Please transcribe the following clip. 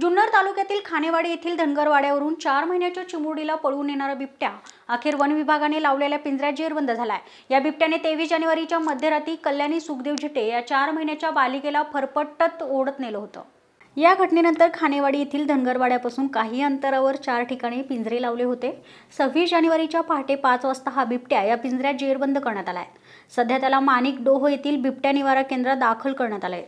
जुन्नर तालुक्यातील खानेवाडी येथील धनगरवाड्यावरून चार महिन्याच्या चिमुरडीला पळवून येणारा बिबट्या अखेर वन विभागाने लावलेल्या पिंजऱ्यात जेरबंद झालाय या बिबट्याने तेवीस जानेवारीच्या मध्यरात्री कल्याणी सुखदेव झिटे या चार महिन्याच्या बालिकेला फरफटत ओढत नेलं होतं या घटनेनंतर खानेवाडी येथील धनगरवाड्यापासून काही अंतरावर चार ठिकाणी पिंजरे लावले होते सव्वीस जानेवारीच्या पहाटे पाच वाजता हा बिबट्या या पिंजऱ्यात जेरबंद करण्यात आला आहे सध्या त्याला माणिक डोह येथील बिबट्या निवारा केंद्रात दाखल करण्यात आलं आहे